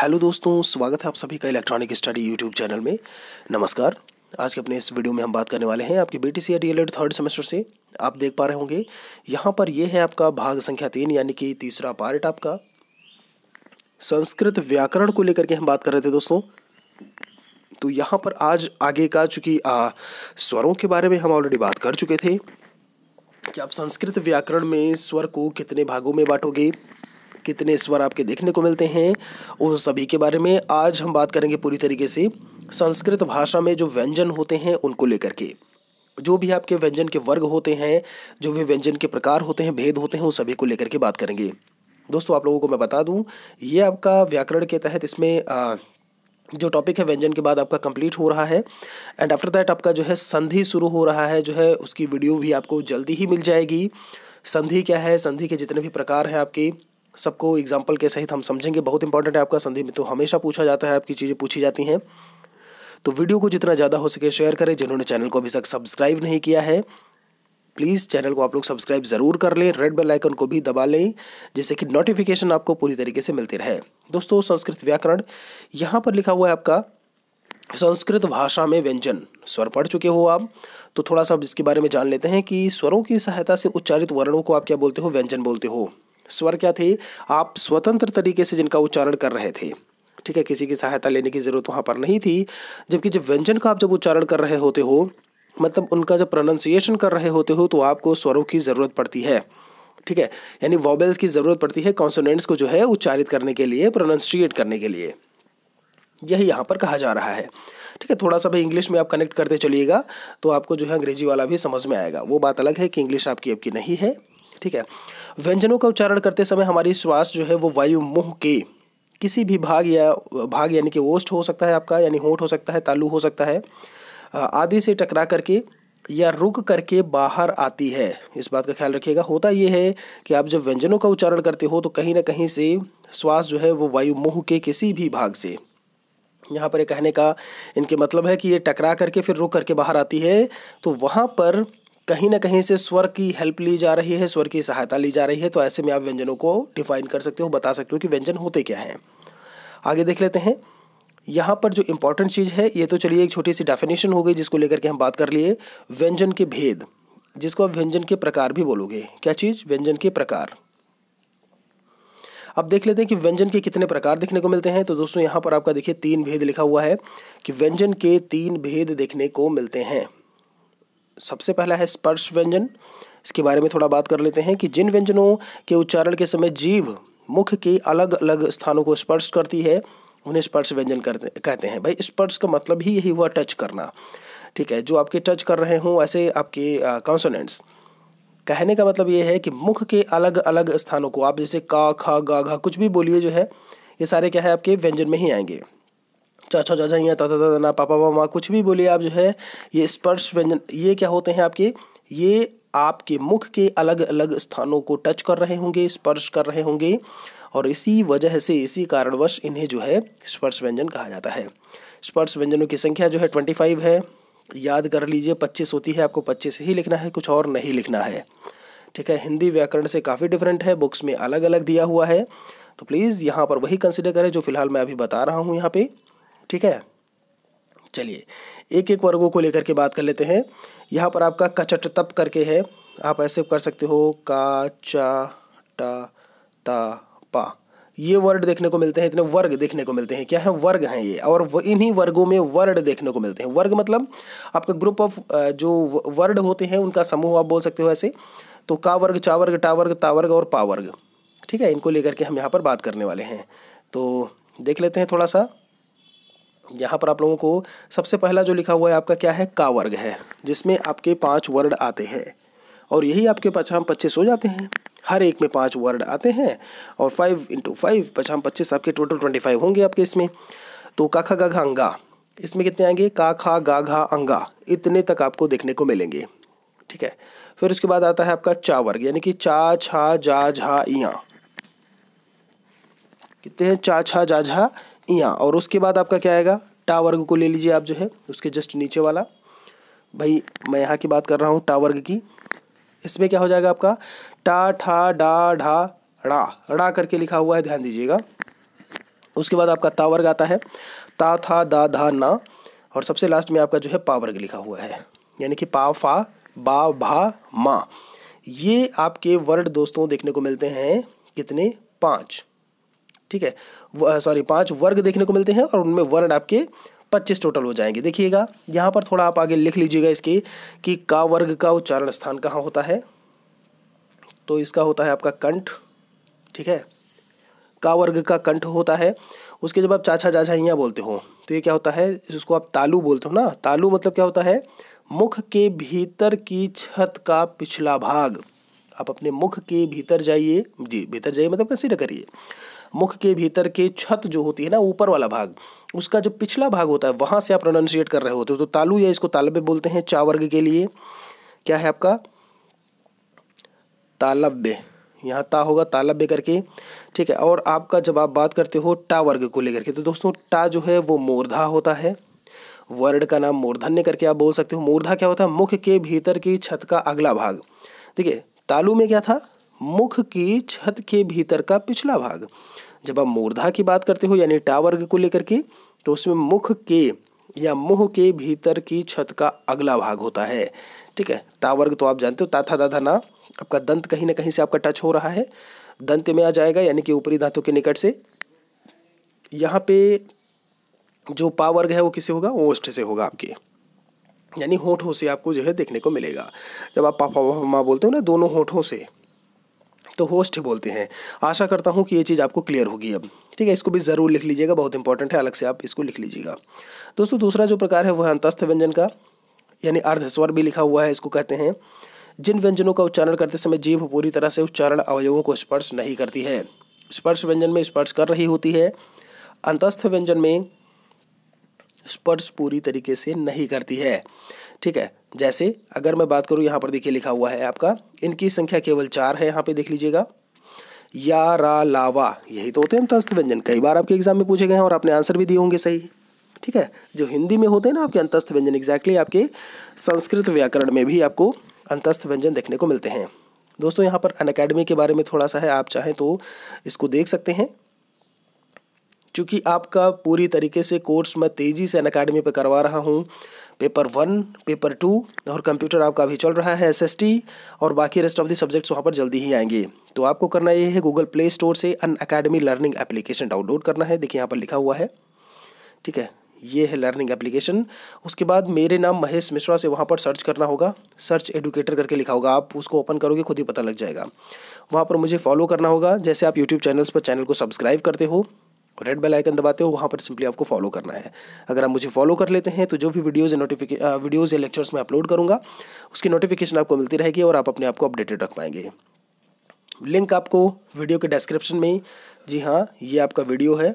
hello दोस्तों स्वागत है आप सभी का इलेक्ट्रॉनिक स्टडी यूट्यूब चैनल में नमस्कार आज के अपने इस वीडियो में हम बात करने वाले हैं आपकी बी टी सी या डी थर्ड सेमेस्टर से आप देख पा रहे होंगे यहाँ पर यह है आपका भाग संख्या तीन यानी कि तीसरा पार्ट आपका संस्कृत व्याकरण को लेकर के हम बात कर रहे थे दोस्तों तो यहाँ पर आज आगे का चूँकि स्वरों के बारे में हम ऑलरेडी बात कर चुके थे कि आप संस्कृत व्याकरण में स्वर को कितने भागों में बांटोगे कितने स्वर आपके देखने को मिलते हैं उन सभी के बारे में आज हम बात करेंगे पूरी तरीके से संस्कृत भाषा में जो व्यंजन होते हैं उनको लेकर के जो भी आपके व्यंजन के वर्ग होते हैं जो भी व्यंजन के प्रकार होते हैं भेद होते हैं उन सभी को लेकर के बात करेंगे दोस्तों आप लोगों को मैं बता दूं ये आपका व्याकरण के तहत इसमें आ, जो टॉपिक है व्यंजन के बाद आपका कंप्लीट हो रहा है एंड आफ्टर दैट आपका जो है संधि शुरू हो रहा है जो है उसकी वीडियो भी आपको जल्दी ही मिल जाएगी संधि क्या है संधि के जितने भी प्रकार हैं आपके सबको एग्जाम्पल के सहित हम समझेंगे बहुत इंपॉर्टेंट है आपका संदीप तो हमेशा पूछा जाता है आपकी चीज़ें पूछी जाती हैं तो वीडियो को जितना ज़्यादा हो सके शेयर करें जिन्होंने चैनल को अभी तक सब्सक्राइब नहीं किया है प्लीज़ चैनल को आप लोग सब्सक्राइब ज़रूर कर लें रेड बेल आइकन को भी दबा लें जिससे कि नोटिफिकेशन आपको पूरी तरीके से मिलती रहे दोस्तों संस्कृत व्याकरण यहाँ पर लिखा हुआ है आपका संस्कृत भाषा में व्यंजन स्वर पढ़ चुके हो आप तो थोड़ा सा इसके बारे में जान लेते हैं कि स्वरों की सहायता से उच्चारित वर्णों को आप क्या बोलते हो व्यंजन बोलते हो स्वर क्या थे आप स्वतंत्र तरीके से जिनका उच्चारण कर रहे थे ठीक है किसी की सहायता लेने की ज़रूरत वहाँ पर नहीं थी जबकि जब व्यंजन का आप जब उच्चारण कर रहे होते हो मतलब उनका जब प्रोनाउंसिएशन कर रहे होते हो तो आपको स्वरों की ज़रूरत पड़ती है ठीक है यानी वॉबल्स की ज़रूरत पड़ती है कॉन्सोनेंट्स को जो है उच्चारित करने के लिए प्रोनाउंसिएट करने के लिए यही यहाँ पर कहा जा रहा है ठीक है थोड़ा सा भाई इंग्लिश में आप कनेक्ट करते चलिएगा तो आपको जो है अंग्रेजी वाला भी समझ में आएगा वो बात अलग है कि इंग्लिश आपकी आपकी नहीं है ठीक है व्यंजनों का उच्चारण करते समय हमारी श्वास जो है वो वायु मुंह के किसी भी भाग या भाग यानी कि ओष्ठ हो सकता है आपका यानी होठ हो सकता है तालू हो सकता है आदि से टकरा करके या रुक करके बाहर आती है इस बात का ख्याल रखिएगा होता यह है कि आप जब व्यंजनों का उच्चारण करते हो तो कहीं ना कहीं से श्वास जो है वो वायु मुंह के किसी भी भाग से यहाँ पर ये कहने का इनके मतलब है कि ये टकरा करके फिर रुक करके बाहर आती है तो वहाँ पर कहीं ना कहीं से स्वर की हेल्प ली जा रही है स्वर की सहायता ली जा रही है तो ऐसे में आप व्यंजनों को डिफाइन कर सकते हो बता सकते हो कि व्यंजन होते क्या हैं आगे देख लेते हैं यहाँ पर जो इम्पोर्टेंट चीज़ है ये तो चलिए एक छोटी सी डेफिनेशन हो गई जिसको लेकर के हम बात कर लिए व्यंजन के भेद जिसको आप व्यंजन के प्रकार भी बोलोगे क्या चीज़ व्यंजन के प्रकार अब देख लेते हैं कि व्यंजन के कितने प्रकार देखने को मिलते हैं तो दोस्तों यहाँ पर आपका देखिए तीन भेद लिखा हुआ है कि व्यंजन के तीन भेद देखने को मिलते हैं सबसे पहला है स्पर्श व्यंजन इसके बारे में थोड़ा बात कर लेते हैं कि जिन व्यंजनों के उच्चारण के समय जीव मुख के अलग अलग स्थानों को स्पर्श करती है उन्हें स्पर्श व्यंजन करते कहते हैं भाई स्पर्श का मतलब ही यही हुआ टच करना ठीक है जो आपके टच कर रहे हों ऐसे आपके कॉन्सोनेंट्स कहने का मतलब ये है कि मुख के अलग अलग स्थानों को आप जैसे का खा गा घा कुछ भी बोलिए जो है ये सारे क्या है आपके व्यंजन में ही आएंगे चाचा चाचा या ताता ताता ना पापा मामा कुछ भी बोलिए आप जो है ये स्पर्श व्यंजन ये क्या होते हैं आपके ये आपके मुख के अलग अलग स्थानों को टच कर रहे होंगे स्पर्श कर रहे होंगे और इसी वजह से इसी कारणवश इन्हें जो है स्पर्श व्यंजन कहा जाता है स्पर्श व्यंजनों की संख्या जो है ट्वेंटी फाइव है याद कर लीजिए पच्चीस होती है आपको पच्चीस ही लिखना है कुछ और नहीं लिखना है ठीक है हिंदी व्याकरण से काफ़ी डिफरेंट है बुक्स में अलग अलग दिया हुआ है तो प्लीज़ यहाँ पर वही कंसिडर करें जो फिलहाल मैं अभी बता रहा हूँ यहाँ पर ठीक है चलिए एक एक वर्गों को लेकर के बात कर लेते हैं यहाँ पर आपका कचट तप करके है आप ऐसे कर सकते हो का चा टा ता पा ये वर्ड देखने को मिलते हैं इतने वर्ग देखने को मिलते हैं क्या है वर्ग हैं ये और इन्हीं वर्गों में वर्ड देखने को मिलते हैं वर्ग मतलब आपका ग्रुप ऑफ जो वर्ड होते हैं उनका समूह आप बोल सकते हो ऐसे तो का वर्ग चा वर्ग टा वर्ग ता वर्ग और पा वर्ग ठीक है इनको लेकर के हम यहाँ पर बात करने वाले हैं तो देख लेते हैं थोड़ा सा यहाँ पर आप लोगों को सबसे पहला जो लिखा हुआ है आपका क्या है का वर्ग है जिसमें आपके पांच वर्ड आते हैं और यही आपके पचाम पच्चीस हो जाते हैं हर एक में पांच वर्ड आते हैं और फाइव इंटू फाइव पचाम पच्चीस आपके टोटल ट्वेंटी फाइव होंगे आपके इसमें तो काखा गाघा अंगा इसमें कितने आएंगे का खा अंगा इतने तक आपको देखने को मिलेंगे ठीक है फिर उसके बाद आता है आपका चा वर्ग यानी कि चा छा जा झा इया कितने हैं चा छा जा झा यहाँ और उसके बाद आपका क्या आएगा टावर्ग को ले लीजिए आप जो है उसके जस्ट नीचे वाला भाई मैं यहाँ की बात कर रहा हूँ टावर्ग की इसमें क्या हो जाएगा आपका टा ठा डा ढा ड़ा ड़ा करके लिखा हुआ है ध्यान दीजिएगा उसके बाद आपका तावर्ग आता है ता था दा धा ना और सबसे लास्ट में आपका जो है पावर्ग लिखा हुआ है यानी कि पा फा बा भा मा ये आपके वर्ड दोस्तों देखने को मिलते हैं कितने पाँच ठीक है सॉरी पांच वर्ग देखने को मिलते हैं और उनमें वर्ड आपके पच्चीस टोटल हो जाएंगे देखिएगा यहाँ पर थोड़ा आप आगे लिख लीजिएगा इसके कि का वर्ग का उच्चारण स्थान कहाँ होता है तो इसका होता है आपका कंठ ठीक है का वर्ग का कंठ होता है उसके जब आप चाचा यहाँ बोलते हो तो ये क्या होता है इसको आप तालू बोलते हो ना तालू मतलब क्या होता है मुख के भीतर की छत का पिछला भाग आप अपने मुख के भीतर जाइए जी भीतर जाइए मतलब कंसिडर करिए मुख के भीतर के छत जो होती है ना ऊपर वाला भाग उसका जो पिछला भाग होता है वहाँ से आप प्रोनाउंसिएट कर रहे होते हो तो तालु या इसको तालब्य बोलते हैं चावर्ग के लिए क्या है आपका तालब्य यहाँ ता होगा तालब्य करके ठीक है और आपका जब आप बात करते हो टा वर्ग को लेकर के तो दोस्तों टा जो है वो मोरधा होता है वर्ड का नाम मूर्धन्य करके आप बोल सकते हो मूर्धा क्या होता है मुख के भीतर की छत का अगला भाग ठीक है तालु में क्या था मुख की छत के भीतर का पिछला भाग जब आप मूर्धा की बात करते हो यानी टावर को लेकर के तो उसमें मुख के या मुंह के भीतर की छत का अगला भाग होता है ठीक है तावर्ग तो आप जानते हो ताथा दाधा ना आपका दंत कहीं ना कहीं से आपका टच हो रहा है दंत में आ जाएगा यानी कि ऊपरी धातु के निकट से यहाँ पे जो पावर्ग है वो किसे होगा ओष्ठ से होगा आपके यानी होठों से आपको जो है देखने को मिलेगा जब आप पापा पापा माँ बोलते हो ना दोनों होठों से तो होस्ट ही बोलते हैं आशा करता हूँ कि ये चीज़ आपको क्लियर होगी अब ठीक है इसको भी ज़रूर लिख लीजिएगा बहुत इंपॉर्टेंट है अलग से आप इसको लिख लीजिएगा दोस्तों दूसरा जो प्रकार है वह अंतस्थ व्यंजन का यानी अर्धस्वर भी लिखा हुआ है इसको कहते हैं जिन व्यंजनों का उच्चारण करते समय जीव पूरी तरह से उच्चारण अवयवों को स्पर्श नहीं करती है स्पर्श व्यंजन में स्पर्श कर रही होती है अंतस्थ व्यंजन में स्पर्श पूरी तरीके से नहीं करती है ठीक है जैसे अगर मैं बात करूँ यहाँ पर देखिए लिखा हुआ है आपका इनकी संख्या केवल चार है यहाँ पे देख लीजिएगा या रा लावा यही तो होते हैं अंतस्थ व्यंजन कई बार आपके एग्जाम में पूछे गए हैं और आपने आंसर भी दिए होंगे सही ठीक है जो हिंदी में होते हैं ना आपके अंतस्थ व्यंजन एग्जैक्टली आपके संस्कृत व्याकरण में भी आपको अंतस्थ व्यंजन देखने को मिलते हैं दोस्तों यहाँ पर अन अकेडमी के बारे में थोड़ा सा है आप चाहें तो इसको देख सकते हैं चूँकि आपका पूरी तरीके से कोर्स मैं तेज़ी से अन अकेडमी पर करवा रहा हूँ पेपर वन पेपर टू और कंप्यूटर आपका अभी चल रहा है एस और बाकी रेस्ट ऑफ द सब्जेक्ट्स वहाँ पर जल्दी ही आएंगे तो आपको करना ये है गूगल प्ले स्टोर से Unacademy learning application download करना है देखिए यहाँ पर लिखा हुआ है ठीक है ये है लर्निंग एप्लीकेशन उसके बाद मेरे नाम महेश मिश्रा से वहाँ पर सर्च करना होगा सर्च एडुकेटर करके लिखा होगा आप उसको ओपन करोगे खुद ही पता लग जाएगा वहाँ पर मुझे फॉलो करना होगा जैसे आप यूट्यूब चैनल्स पर चैनल को सब्सक्राइब करते हो रेड बेल आइकन दबाते हो वहाँ पर सिंपली आपको फॉलो करना है अगर आप मुझे फॉलो कर लेते हैं तो जो भी वीडियोज़ या नोटिफिके वीडियोज़ या लेक्चर्स में अपलोड करूँगा उसकी नोटिफिकेशन आपको मिलती रहेगी और आप अपने आप को अपडेटेड रख पाएंगे लिंक आपको वीडियो के डिस्क्रिप्शन में जी हाँ ये आपका वीडियो है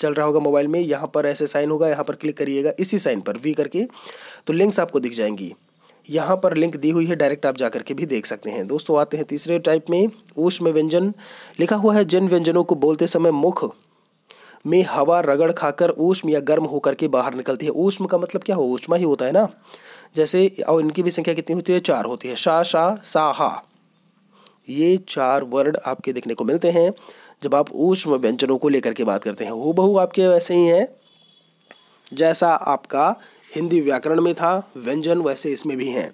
चल रहा होगा मोबाइल में यहाँ पर ऐसे साइन होगा यहाँ पर क्लिक करिएगा इसी साइन पर वी करके तो लिंक्स आपको दिख जाएंगी यहाँ पर लिंक दी हुई है डायरेक्ट आप जा करके भी देख सकते हैं दोस्तों आते हैं तीसरे टाइप में ऊष्म व्यंजन लिखा हुआ है जिन व्यंजनों को बोलते समय मुख में हवा रगड़ खाकर ऊष्म या गर्म होकर के बाहर निकलती है ऊष्म का मतलब क्या हो ऊष्मा ही होता है ना जैसे और इनकी भी संख्या कितनी होती है चार होती है शा शाह साहा ये चार वर्ड आपके देखने को मिलते हैं जब आप ऊष्म व्यंजनों को लेकर के बात करते हैं हो बहू आपके वैसे ही हैं जैसा आपका हिंदी व्याकरण में था व्यंजन वैसे इसमें भी हैं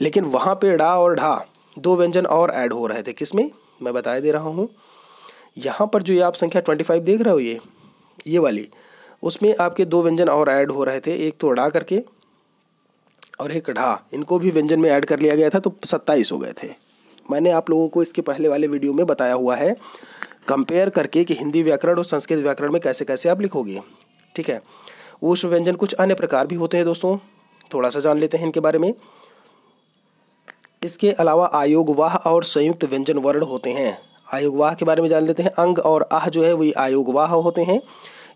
लेकिन वहाँ पे डा और ढा दो व्यंजन और ऐड हो रहे थे किसमें मैं बताया दे रहा हूँ यहाँ पर जो ये आप संख्या ट्वेंटी फाइव देख रहे हो ये ये वाली उसमें आपके दो व्यंजन और ऐड हो रहे थे एक तो ढा करके और एक ढा इनको भी व्यंजन में ऐड कर लिया गया था तो सत्ताईस हो गए थे मैंने आप लोगों को इसके पहले वाले वीडियो में बताया हुआ है कंपेयर करके कि हिंदी व्याकरण और संस्कृत व्याकरण में कैसे कैसे आप लिखोगे ठीक है उस व्यंजन कुछ अन्य प्रकार भी होते हैं दोस्तों थोड़ा सा जान लेते हैं इनके बारे में इसके अलावा आयोगवाह और संयुक्त व्यंजन वर्ण होते हैं आयोगवाह के बारे में जान लेते हैं अंग और आह जो है वही आयोगवाह होते हैं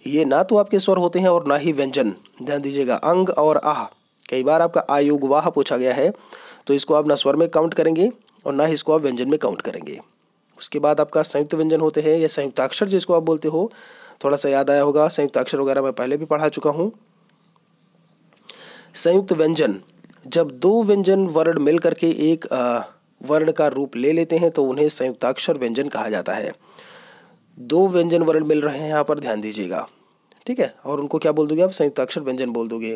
ये ना तो आपके स्वर होते हैं और ना ही व्यंजन ध्यान दीजिएगा अंग और आह कई बार आपका आयोग वाह पूछा गया है तो इसको आप ना स्वर में काउंट करेंगे और ना ही इसको आप व्यंजन में काउंट करेंगे उसके बाद आपका संयुक्त व्यंजन होते हैं या संयुक्ताक्षर जिसको आप बोलते हो थोड़ा सा याद आया होगा संयुक्ताक्षर वगैरह मैं पहले भी पढ़ा चुका हूँ संयुक्त व्यंजन जब दो व्यंजन वर्ण मिल करके एक वर्ण का रूप ले लेते हैं तो उन्हें संयुक्ताक्षर व्यंजन कहा जाता है दो व्यंजन वर्ण मिल रहे हैं यहाँ पर ध्यान दीजिएगा ठीक है और उनको क्या बोल दोगे आप संयुक्त अक्षर व्यंजन बोल दोगे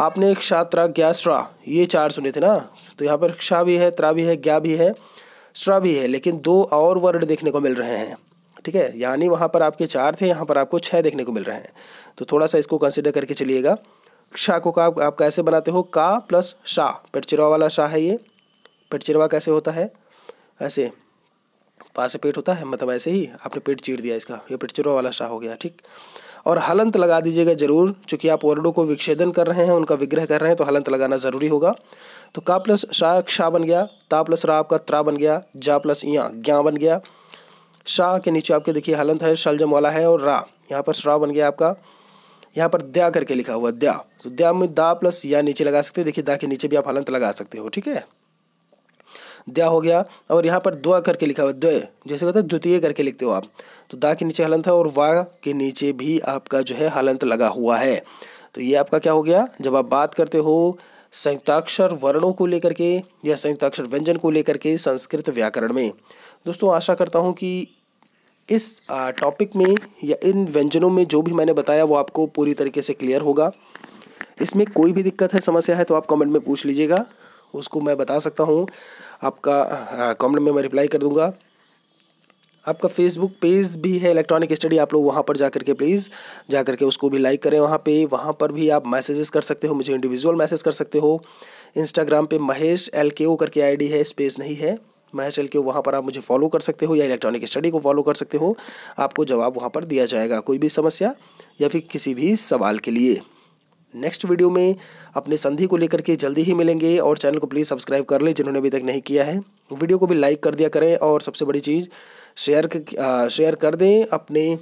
आपने क्षात्रा त्रा श्रा ये चार सुने थे ना तो यहाँ पर क्षा भी है त्रा भी है ग्या भी है श्रा भी है लेकिन दो और वर्ण देखने को मिल रहे हैं ठीक है यानी वहाँ पर आपके चार थे यहाँ पर आपको छः देखने को मिल रहे हैं तो थोड़ा सा इसको कंसिडर करके चलिएगा शाह को का आप कैसे बनाते हो का प्लस शाह पेटचिरवा वाला शाह है ये पेटचिरवा कैसे होता है ऐसे पास से पेट होता है मतलब ऐसे ही आपने पेट चीर दिया इसका ये पेट चिरो वाला शाह हो गया ठीक और हलंत लगा दीजिएगा जरूर चूंकि आप वर्णों को विच्छेदन कर रहे हैं उनका विग्रह कर रहे हैं तो हलंत लगाना ज़रूरी होगा तो का प्लस शाह शाह बन गया ता प्लस रा आपका त्रा बन गया जा प्लस या ज्ञा बन गया शाह के नीचे आपके देखिए हलंत है शलजम वाला है और रा यहाँ पर श्रा बन गया आपका यहाँ पर द्या करके लिखा हुआ द्या तो द्या में दा प्लस या नीचे लगा सकते हैं देखिए दा के नीचे भी आप हलंत लगा सकते हो ठीक है दया हो गया और यहाँ पर द्वा करके लिखा हुआ द्वय जैसे कहते हैं द्वितीय करके लिखते हो आप तो दा के नीचे हलंत है और वा के नीचे भी आपका जो है हलंत लगा हुआ है तो ये आपका क्या हो गया जब आप बात करते हो संयुक्ताक्षर वर्णों को लेकर के या संयुक्ताक्षर व्यंजन को लेकर के संस्कृत व्याकरण में दोस्तों आशा करता हूँ कि इस टॉपिक में या इन व्यंजनों में जो भी मैंने बताया वो आपको पूरी तरीके से क्लियर होगा इसमें कोई भी दिक्कत है समस्या है तो आप कमेंट में पूछ लीजिएगा उसको मैं बता सकता हूँ आपका कमेंट में मैं रिप्लाई कर दूँगा आपका फेसबुक पेज भी है इलेक्ट्रॉनिक स्टडी आप लोग वहाँ पर जा करके प्लीज़ जा करके उसको भी लाइक करें वहाँ पे वहाँ पर भी आप मैसेजेस कर सकते हो मुझे इंडिविजुअल मैसेज कर सकते हो इंस्टाग्राम पे महेश एल के ओ करके आईडी है स्पेस नहीं है महेश एल के ओ वहाँ पर आप मुझे फॉलो कर सकते हो या इलेक्ट्रॉनिक स्टडी को फॉलो कर सकते हो आपको जवाब वहाँ पर दिया जाएगा कोई भी समस्या या फिर किसी भी सवाल के लिए नेक्स्ट वीडियो में अपने संधि को लेकर के जल्दी ही मिलेंगे और चैनल को प्लीज़ सब्सक्राइब कर लें जिन्होंने अभी तक नहीं किया है वीडियो को भी लाइक कर दिया करें और सबसे बड़ी चीज़ शेयर शेयर कर दें अपने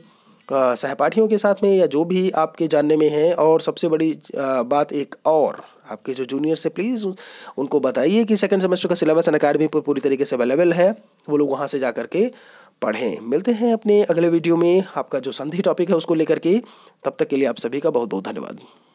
सहपाठियों के साथ में या जो भी आपके जानने में है और सबसे बड़ी बात एक और आपके जो जूनियर से प्लीज़ उनको बताइए कि सेकेंड सेमेस्टर का सिलेबस अन अकेडमी पर पूरी तरीके से अवेलेबल है वो लोग वहाँ से जा के पढ़ें मिलते हैं अपने अगले वीडियो में आपका जो संधि टॉपिक है उसको लेकर के तब तक के लिए आप सभी का बहुत बहुत धन्यवाद